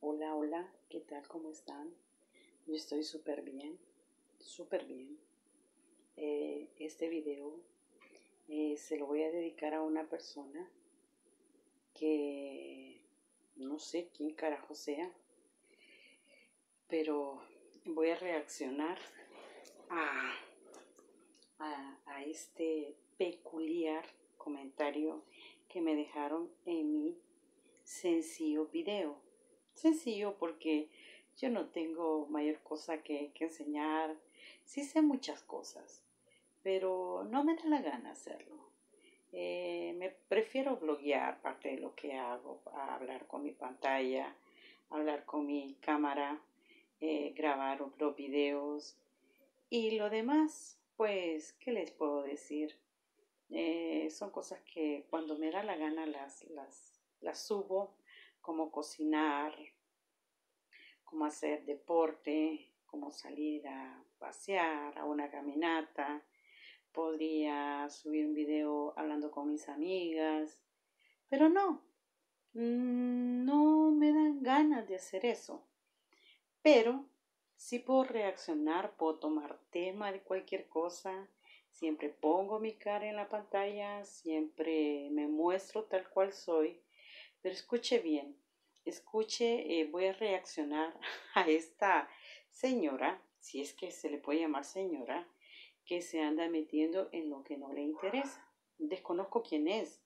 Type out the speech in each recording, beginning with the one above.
Hola, hola, ¿qué tal? ¿Cómo están? Yo estoy súper bien, súper bien. Eh, este video eh, se lo voy a dedicar a una persona que no sé quién carajo sea, pero voy a reaccionar a, a este peculiar comentario que me dejaron en mi sencillo video. Sencillo porque yo no tengo mayor cosa que, enseñar. Sí sé muchas cosas, pero no me da la gana hacerlo. Eh, me prefiero bloguear parte de lo que hago, hablar con mi pantalla, hablar con mi cámara, eh, grabar otros videos y lo demás, pues, ¿qué les puedo decir? Eh, son cosas que cuando me da la gana las, las subo, como cocinar, Cómo hacer deporte, como salir a pasear, a una caminata. Podría subir un video hablando con mis amigas, pero no, mm, no me dan ganas de hacer eso. Pero si puedo reaccionar, puedo tomar tema de cualquier cosa. Siempre pongo mi cara en la pantalla, siempre me muestro tal cual soy. Pero escuche bien, Escuche, eh, voy a reaccionar a esta señora, si es que se le puede llamar señora, que se anda metiendo en lo que no le interesa. Desconozco quién es.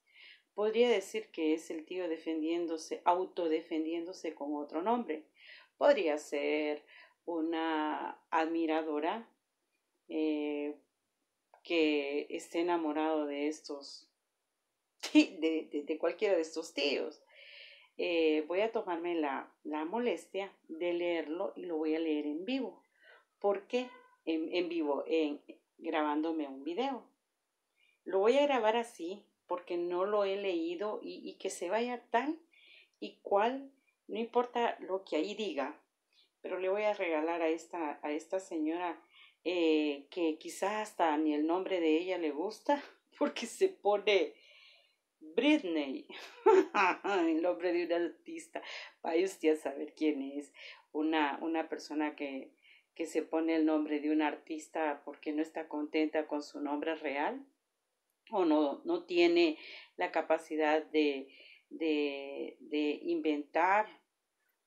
Podría decir que es el tío defendiéndose, autodefendiéndose con otro nombre. Podría ser una admiradora eh, que esté enamorado de estos, de cualquiera de estos tíos. Eh, voy a tomarme la, molestia de leerlo y lo voy a leer en vivo. ¿Por qué? En, vivo, en, grabándome un video. Lo voy a grabar así porque no lo he leído y, que se vaya tal y cual, no importa lo que ahí diga, pero le voy a regalar a esta, a esta señora eh, que quizás hasta ni el nombre de ella le gusta porque se pone Britney, el nombre de un artista, vaya usted a saber quién es, una, persona que, se pone el nombre de un artista porque no está contenta con su nombre real o no, tiene la capacidad de, de inventar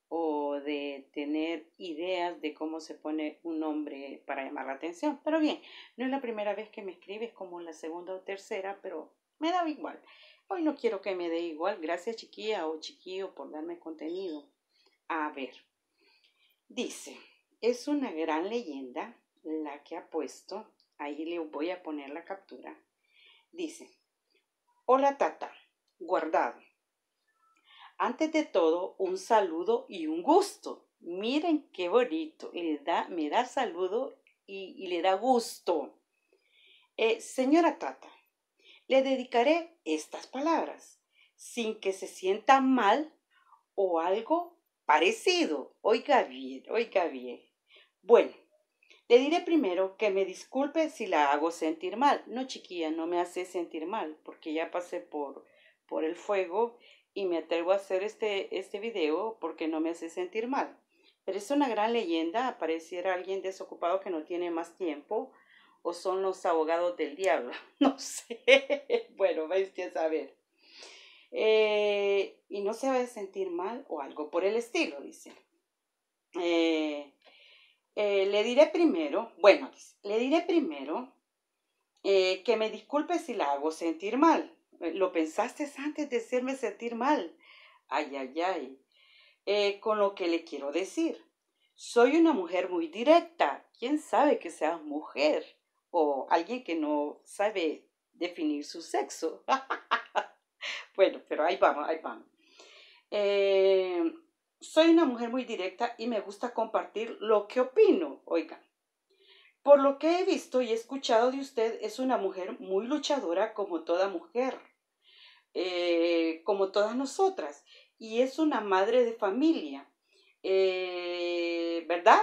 o de tener ideas de cómo se pone un nombre para llamar la atención. Pero bien, no es la primera vez que me escribes como la segunda o tercera, pero me da igual. Hoy no quiero que me dé igual. Gracias chiquilla o chiquillo por darme contenido. A ver. Dice, es una gran leyenda la que ha puesto. Ahí le voy a poner la captura. Dice, hola tata, guardado. Antes de todo, un saludo y un gusto. Miren qué bonito. Le da, me da saludo y, le da gusto. Eh, señora Tata, le dedicaré estas palabras, sin que se sienta mal o algo parecido. Oiga bien, oiga bien. Bueno, le diré primero que me disculpe si la hago sentir mal. No, chiquilla, no me hace sentir mal, porque ya pasé por, por el fuego y me atrevo a hacer este, este video porque no me hace sentir mal. Pero es una gran leyenda, apareciera alguien desocupado que no tiene más tiempo o son los abogados del diablo. No sé. Bueno, vais a saber. Eh, y no se va a sentir mal o algo por el estilo, dice. Eh, eh, le diré primero, bueno, le diré primero que me disculpe si la hago sentir mal. Lo pensaste antes de hacerme sentir mal. Ay, ay, ay. con lo que le quiero decir. Soy una mujer muy directa. ¿Quién sabe que seas mujer? o alguien que no sabe definir su sexo. bueno, pero ahí vamos, ahí vamos. Eh, soy una mujer muy directa y me gusta compartir lo que opino, oigan. Por lo que he visto y escuchado de usted, es una mujer muy luchadora como toda mujer, eh, como todas nosotras, y es una madre de familia, eh, ¿verdad?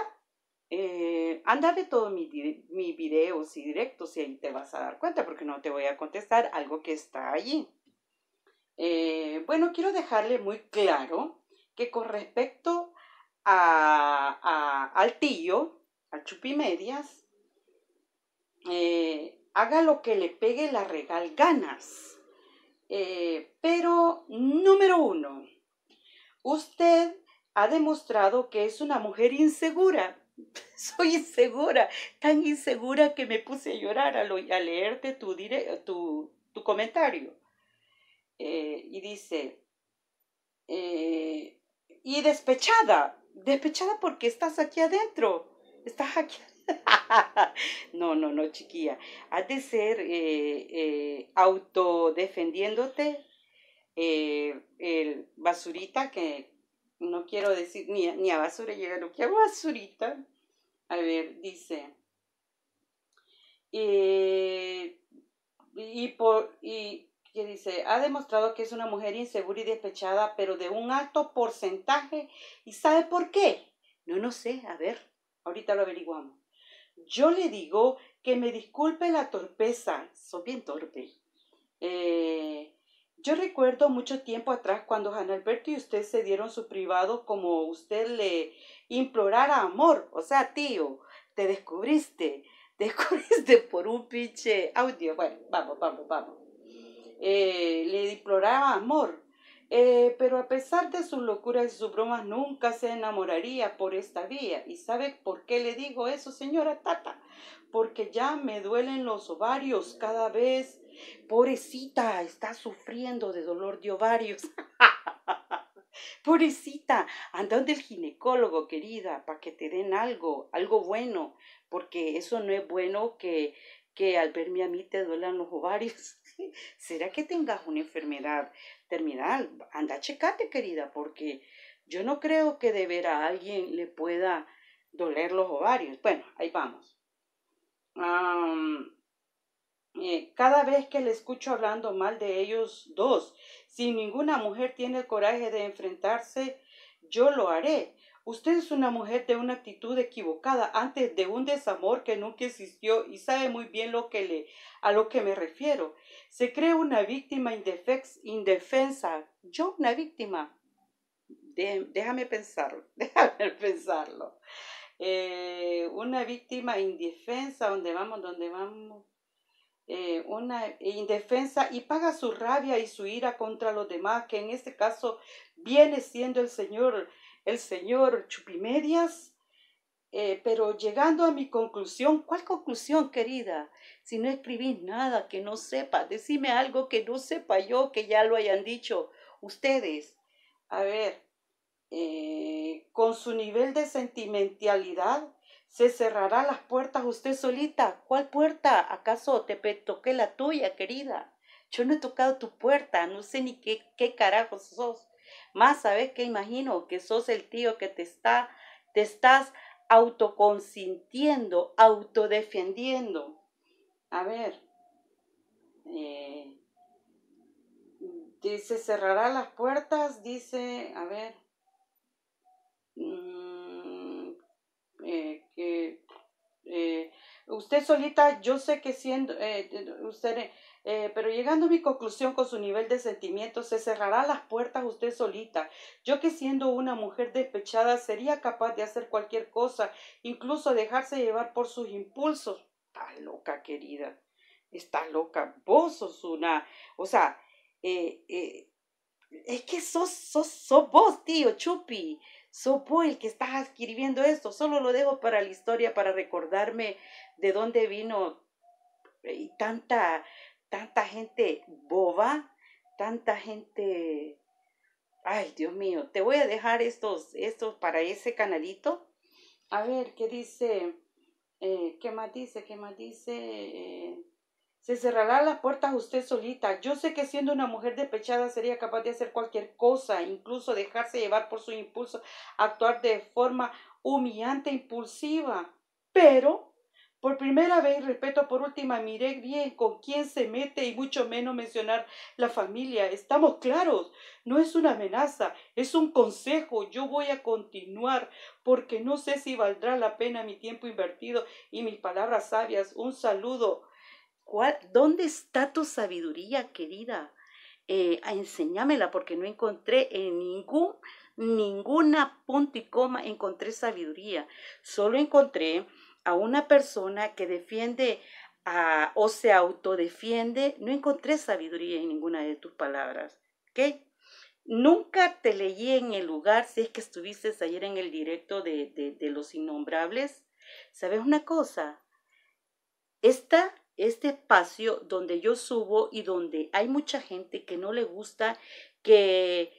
eh, anda de todos mis, videos y directos y ahí te vas a dar cuenta porque no te voy a contestar algo que está allí. Eh, bueno, quiero dejarle muy claro que con respecto a, al tío, al chupimedias, eh, haga lo que le pegue la regal ganas. Eh, pero, número uno, usted ha demostrado que es una mujer insegura soy insegura, tan insegura que me puse a llorar al, leerte tu, tu, comentario. Eh, y dice, eh, y despechada, despechada porque estás aquí adentro, estás aquí. no, no, no, chiquilla, has de ser eh, autodefendiéndote, el basurita que no quiero decir ni, ni a basura llega lo que hago basurita a ver, dice. Eh, y Y, que dice, ha demostrado que es una mujer insegura y despechada, pero de un alto porcentaje. ¿Y sabe por qué? No, no sé, a ver, ahorita lo averiguamos. Yo le digo que me disculpe la torpeza, soy bien torpe, eh, yo recuerdo mucho tiempo atrás cuando Juan Alberto y usted se dieron su privado como usted le implorara amor. O sea, tío, te descubriste, te descubriste por un pinche audio. Bueno, vamos, vamos, vamos. Eh, le imploraba amor. Eh, pero a pesar de sus locuras y sus bromas, nunca se enamoraría por esta vía. ¿Y sabe por qué le digo eso, señora Tata? Porque ya me duelen los ovarios cada vez Pobrecita, está sufriendo de dolor de ovarios. Pobrecita, anda donde el ginecólogo, querida, para que te den algo, algo bueno, porque eso no es bueno que, que al verme a mí te duelan los ovarios. ¿Será que tengas una enfermedad terminal? Anda, checate, querida, porque yo no creo que de ver a alguien le pueda doler los ovarios. Bueno, ahí vamos. Eh, cada vez que le escucho hablando mal de ellos dos, si ninguna mujer tiene el coraje de enfrentarse, yo lo haré. Usted es una mujer de una actitud equivocada antes de un desamor que nunca existió y sabe muy bien lo que le, a lo que me refiero. Se cree una víctima indefex, indefensa. Yo una víctima. déjame pensarlo. Déjame pensarlo. Eh, una víctima indefensa. ¿Dónde vamos? ¿Dónde vamos? Eh, una indefensa y paga su rabia y su ira contra los demás, que en este caso viene siendo el señor, el señor Chupimedias. Eh, pero llegando a mi conclusión, ¿cuál conclusión, querida? Si no escribís nada que no sepa, decime algo que no sepa yo, que ya lo hayan dicho ustedes. A ver, eh, con su nivel de sentimentalidad, se cerrará las puertas usted solita. ¿Cuál puerta? ¿Acaso te toqué la tuya, querida? Yo no he tocado tu puerta, no sé ni qué, qué carajos sos. Más sabes que imagino que sos el tío que te está, te estás autoconsintiendo, autodefendiendo. A ver, eh, dice cerrará las puertas, dice, a ver, mm, eh, que eh, usted solita, yo sé que siendo eh, usted, pero llegando a mi conclusión con su nivel de sentimiento se cerrará las puertas usted solita. Yo que siendo una mujer despechada sería capaz de hacer cualquier cosa, incluso dejarse llevar por sus impulsos. estás loca, querida. estás loca. Vos sos una. O sea, es que sos, sos, sos vos, tío, Chupi. Sopo el que está escribiendo esto, solo lo dejo para la historia, para recordarme de dónde vino eh, y tanta, tanta gente boba, tanta gente... Ay, Dios mío, te voy a dejar estos, estos para ese canalito. A ver, ¿qué dice? Eh, ¿Qué más dice? ¿Qué más dice? Eh, se cerrará las puertas usted solita. Yo sé que siendo una mujer despechada sería capaz de hacer cualquier cosa, incluso dejarse llevar por su impulso, actuar de forma humillante, e impulsiva. Pero, por primera vez, respeto por última, miré bien con quién se mete y mucho menos mencionar la familia. Estamos claros, no es una amenaza, es un consejo. Yo voy a continuar porque no sé si valdrá la pena mi tiempo invertido y mis palabras sabias. Un saludo ¿Dónde está tu sabiduría, querida? Eh, ah, enséñamela porque no encontré en ningún, ninguna punto y coma encontré sabiduría. Solo encontré a una persona que defiende o se autodefiende. No encontré sabiduría en ninguna de tus palabras. ¿Ok? Nunca te leí en el lugar, si es que estuviste ayer en el directo de, de los innombrables. ¿Sabes una cosa? Esta este espacio donde yo subo y donde hay mucha gente que no le gusta que,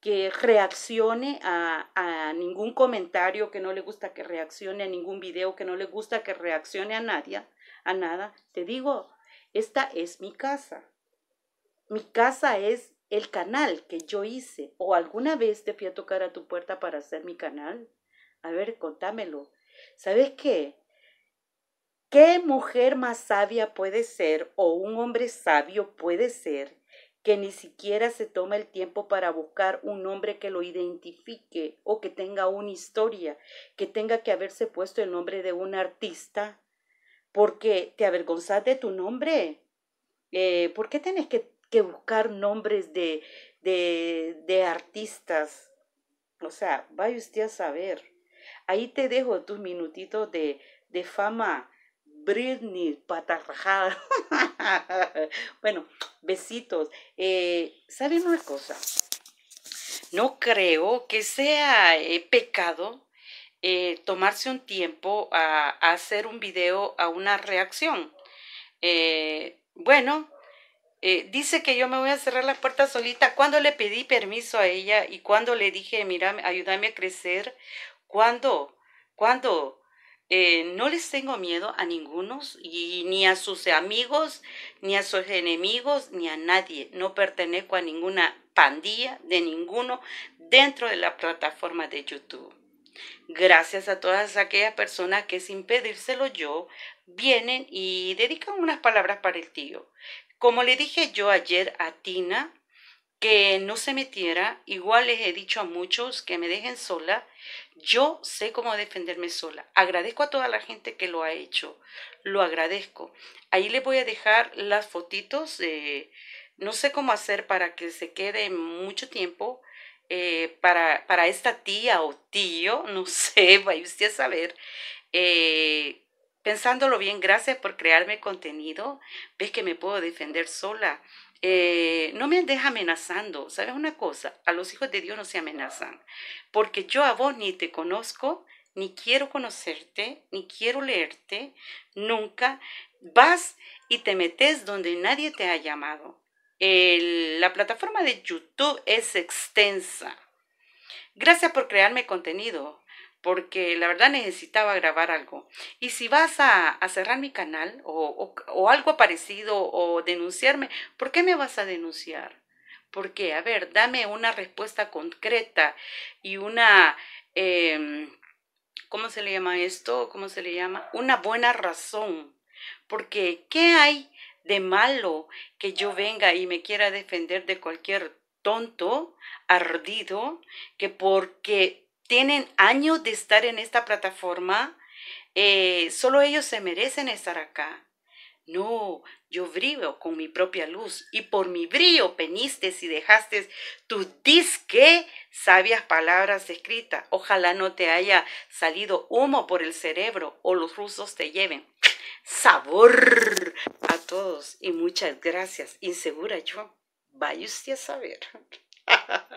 que reaccione a, a, ningún comentario, que no le gusta que reaccione a ningún video, que no le gusta que reaccione a nadie, a nada, te digo, esta es mi casa. Mi casa es el canal que yo hice. ¿O alguna vez te fui a tocar a tu puerta para hacer mi canal? A ver, contámelo. ¿Sabes qué? ¿Qué mujer más sabia puede ser o un hombre sabio puede ser que ni siquiera se toma el tiempo para buscar un hombre que lo identifique o que tenga una historia, que tenga que haberse puesto el nombre de un artista? ¿Por qué te avergonzas de tu nombre. Eh, ¿Por qué tienes que, buscar nombres de, de, artistas? O sea, vaya usted a saber. Ahí te dejo tus minutitos de, de fama Britney, pata bueno, besitos. Eh, ¿Saben una cosa? No creo que sea eh, pecado eh, tomarse un tiempo a, hacer un video a una reacción. bueno, dice que yo me voy a cerrar las puertas solita. ¿Cuándo le pedí permiso a ella y cuando le dije, mira, ayúdame a crecer, ¿Cuándo? ¿Cuándo? Eh, no les tengo miedo a ninguno, ni a sus amigos, ni a sus enemigos, ni a nadie. No pertenezco a ninguna pandilla de ninguno dentro de la plataforma de YouTube. Gracias a todas aquellas personas que sin pedírselo yo vienen y dedican unas palabras para el tío. Como le dije yo ayer a Tina, que no se metiera, igual les he dicho a muchos que me dejen sola, yo sé cómo defenderme sola. Agradezco a toda la gente que lo ha hecho, lo agradezco. Ahí les voy a dejar las fotitos, de no sé cómo hacer para que se quede mucho tiempo. Eh, para, para, esta tía o tío, no sé, vaya usted a saber, eh, pensándolo bien, gracias por crearme contenido. Ves que me puedo defender sola. Eh, no me dejes amenazando. ¿Sabes una cosa? A los hijos de Dios no se amenazan, porque yo a vos ni te conozco, ni quiero conocerte, ni quiero leerte, nunca. Vas y te metes donde nadie te ha llamado. la plataforma de YouTube es extensa. Gracias por crearme contenido porque la verdad necesitaba grabar algo. Y si vas a, cerrar mi canal o, algo parecido o denunciarme, ¿por qué me vas a denunciar? Porque, a ver, dame una respuesta concreta y una, em, ¿cómo se le llama esto? ¿Cómo se le llama? Una buena razón. Porque, ¿qué hay de malo que yo venga y me quiera defender de cualquier tonto, ardido, que porque tienen años de estar en esta plataforma, eh, solo ellos se merecen estar acá. No, yo brillo con mi propia luz y por mi brío peniste y dejaste tus disque sabias palabras escritas. Ojalá no te haya salido humo por el cerebro o los rusos te lleven. Sabor a todos y muchas gracias. Insegura yo. Vaya usted a saber.